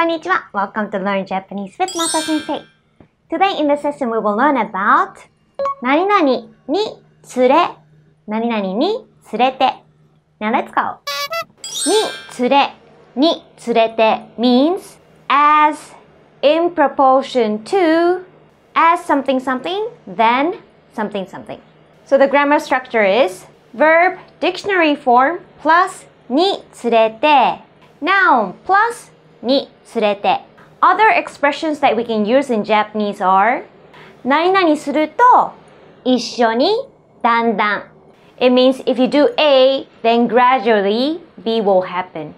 Konnichiwa! Welcome to Learn Japanese with Masa Sensei. Today in the session we will learn about 何々に連れ何々に連れて Now let's go! に連れに連れて means as in proportion to as something something then something something. So the grammar structure is verb dictionary form plus に連れて noun plus に連れて Other expressions that we can use in Japanese are 何々すると一緒にだんだん It means if you do A, then gradually B will happen.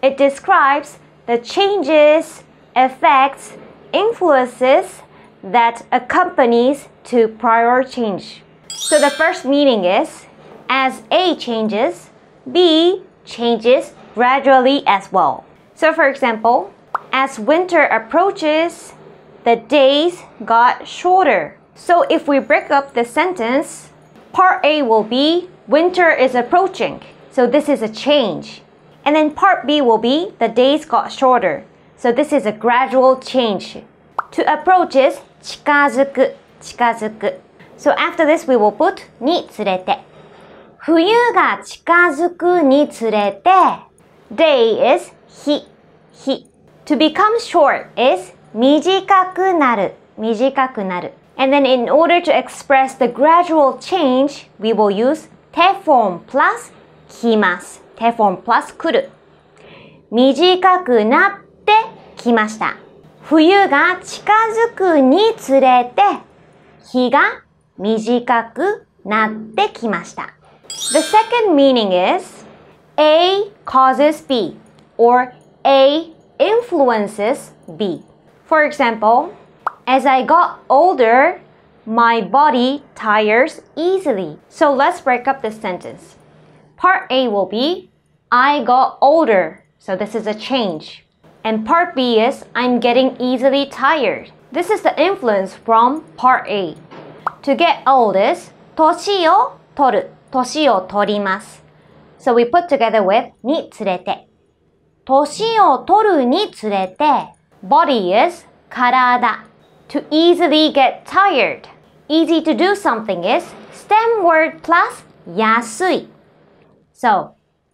It describes the changes, effects, influences that accompanies to prior change. So the first meaning is as A changes, B changes gradually as well. So for example, as winter approaches, the days got shorter. So if we break up the sentence, part A will be winter is approaching. So this is a change. And then part B will be the days got shorter. So this is a gradual change. To approach is 近づく,近づく. So after this we will put につれて。冬が近づくにつれて day is 日日。To become short is 短くなる、短くなる。And then in order to express the gradual change, we will use 手 form plus 来ます。手フォームプラス来る。短くなってきました。冬が近づくにつれて、日が短くなってきました。The second meaning is A causes B or A influences B. For example, as I got older, my body tires easily. So let's break up this sentence. Part A will be I got older. So this is a change. And part B is I'm getting easily tired. This is the influence from part A. To get old is So we put together with に連れて。年を取るにつれて body is 体 to easily get tired easy to do something is stem word plus 安い so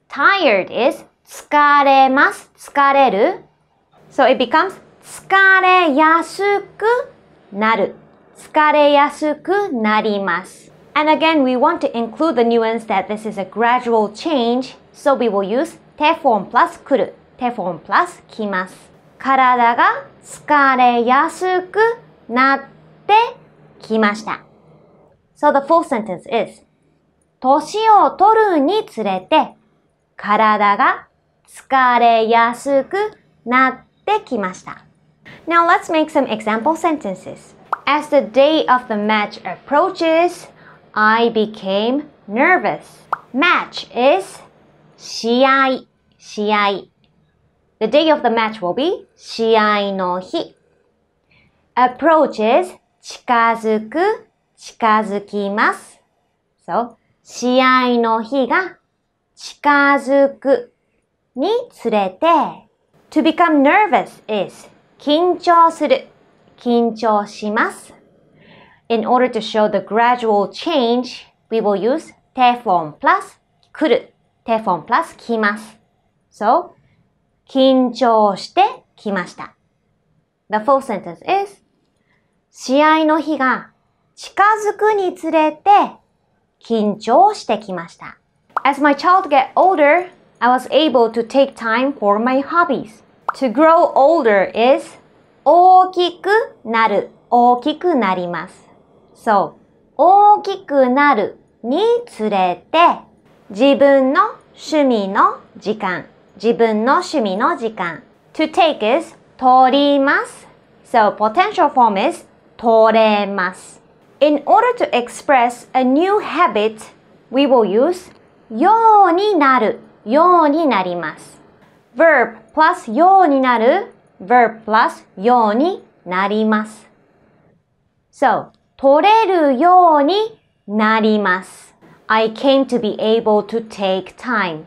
tired is 疲れます疲れる so it becomes 疲れやすくなる疲れやすくなります And again, we want to include the nuance that this is a gradual change, so we will use te form plus kuru. テフォンプラスきます。体が疲れやすくなってきました。So the full sentence is 年を取るにつれて体が疲れやすくなってきました。Now let's make some example sentences. As the day of the match approaches, I became nervous. Match is 試合、試合。The day of the match will be approaches 試合の日。approaches 近づく、近づきます。So, 試合の日が近づくにつれて to become nervous is in order to show the gradual change, we will use 手 form plus 来る、手 form plus 来ます。So, 緊張してきました。The full sentence is 試合の日が近づくにつれて緊張してきました。As my child get older, I was able to take time for my hobbies. To grow older is 大きくなる、大きくなります。So, 大きくなるにつれて自分の趣味の時間自分の趣味の時間。to take is 取ります。So potential form is 取れます。In order to express a new habit, we will use ようになる、ようになります。verb plus ようになる、verb plus ようになります。So, 取れるようになります。I came to be able to take time.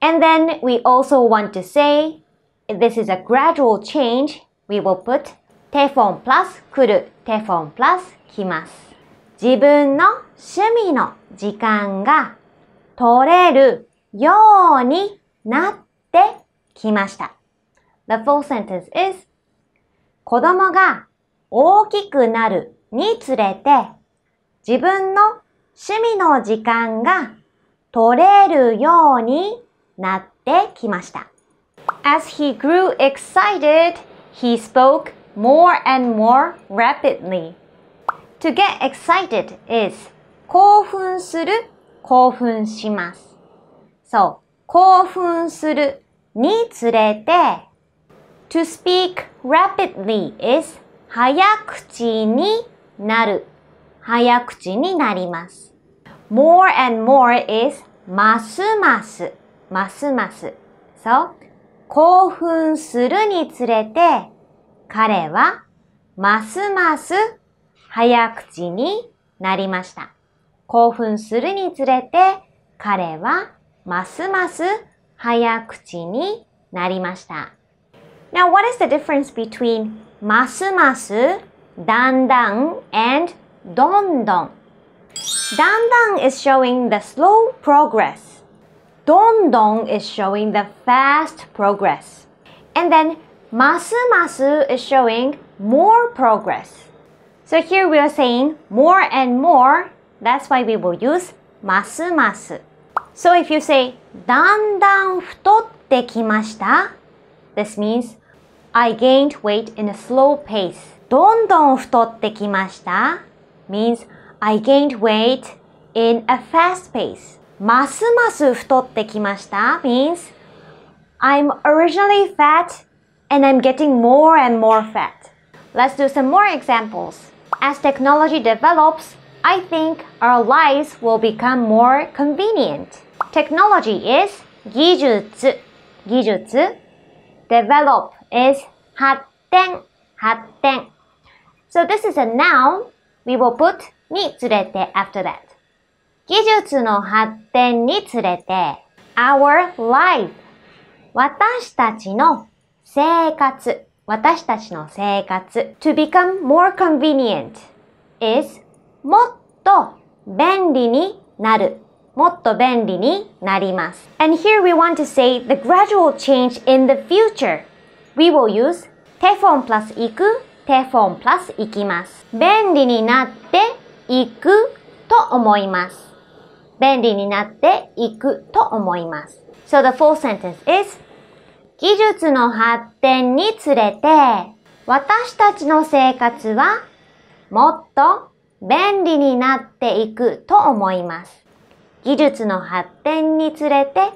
And then we also want to say, this is a gradual change, we will put テフォンプラス来る、テフォンプラス来ます。自分の趣味の時間が取れるようになってきました。The full sentence is 子供が大きくなるにつれて自分の趣味の時間が取れるようになってきました。As he grew excited, he spoke more and more rapidly. To get excited is 興奮する、興奮します。そう、興奮するにつれて to speak rapidly is 早口になる、早口になります。more and more is ますます。ますます、そう、興奮するにつれて、彼は、ますます、早口になりました。興奮するにつれて、彼は、ますます、早口になりました。Now, what is the difference between ますます、だんだん and どんどんだんだん is showing the slow progress. Dongdong is showing the fast progress. And then Masu Masu is showing more progress. So here we are saying more and more. That's why we will use Masu Masu. So if you say だんだん太ってきました This means I gained weight in a slow pace. どんどん太ってきました means I gained weight in a fast pace. ますます太ってきました means I'm originally fat and I'm getting more and more fat. Let's do some more examples. As technology develops, I think our lives will become more convenient. Technology is 技術技術 develop is 発展発展 So this is a noun. We will put に連れて after that. 技術の発展につれて、our life 私たちの生活、私たちの生活 to become more convenient is もっと便利になる。もっと便利になります。And here we want to say the gradual change in the future. We will use テフォンプラス行く、テフォンプラス行きます。便利になっていくと思います。便利になっていくと思います。So the full sentence is 技術の発展につれて私たちの生活はもっと便利になっていくと思います。技術の発展につれて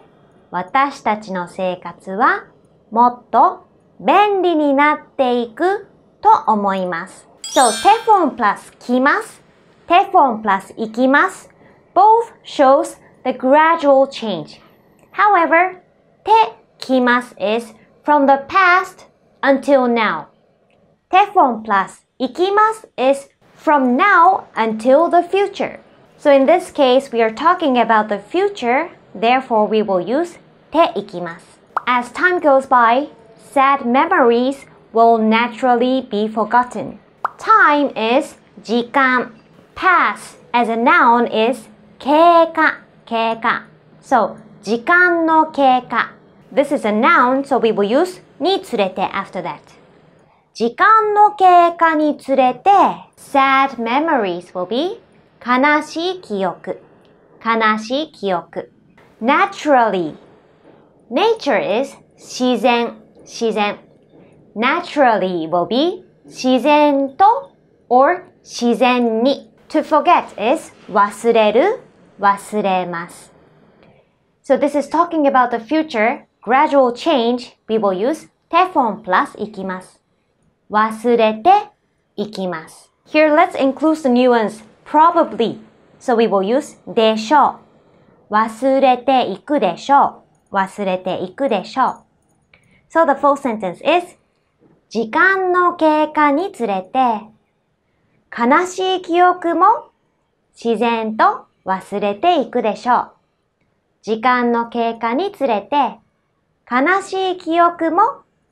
私たちの生活はもっと便利になっていくと思います。So, テフォンプラス来ます。テフォンプラス行きます。Both shows the gradual change. However, te kimas is from the past until now. Te form plus ikimas is from now until the future. So in this case, we are talking about the future, therefore we will use te ikimas. As time goes by, sad memories will naturally be forgotten. Time is jikan. Pass as a noun is 経過、経過。So, 時間の経過。This is a noun, so we will use につれて after that. 時間の経過につれて sad memories will be 悲しい記憶。悲しい記憶。naturally. nature is 自然、自然。naturally will be 自然と or 自然に。to forget is 忘れる忘れます。So this is talking about the future gradual change. We will use テフォンプラスいきます。忘れていきます。Here let's include the nuance probably. So we will use でしょう。忘れていくでしょう。忘れていくでしょう。So the full sentence is 時間の経過につれて悲しい記憶も自然と忘れていくでしょう。時間の経過につれて悲しい記憶も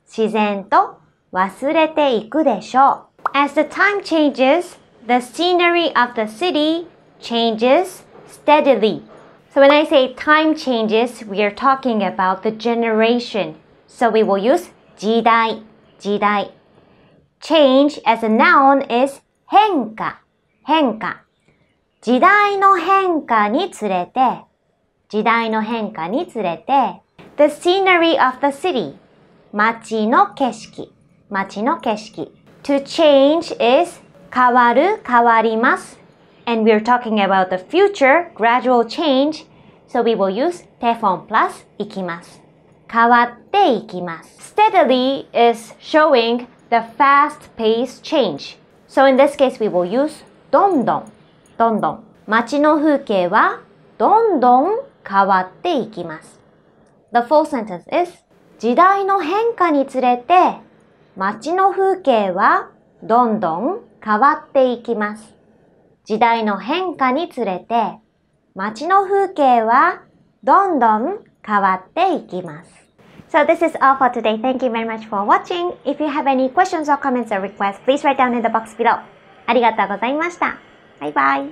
自然と忘れていくでしょう。As the time changes, the scenery of the city changes steadily. So when I say time changes, we are talking about the generation. So we will use 時代、時代。Change as a noun is 変化、変化。時代の変化につれて、時代の変化につれて、the scenery of the city change is we're talking about the future gradual change so we will use 手本 plus is showing the fast pace change so in this case we will use どんどんどんどん。街の風景はどんどん変わっていきます。The full sentence is 時代の変化につれて街の風景はどんどん変わっていきます。時代の変化につれて街の風景はどんどん変わっていきます。So this is all for today. Thank you very much for watching. If you have any questions or comments or requests, please write down in the box below. ありがとうございました。拜拜。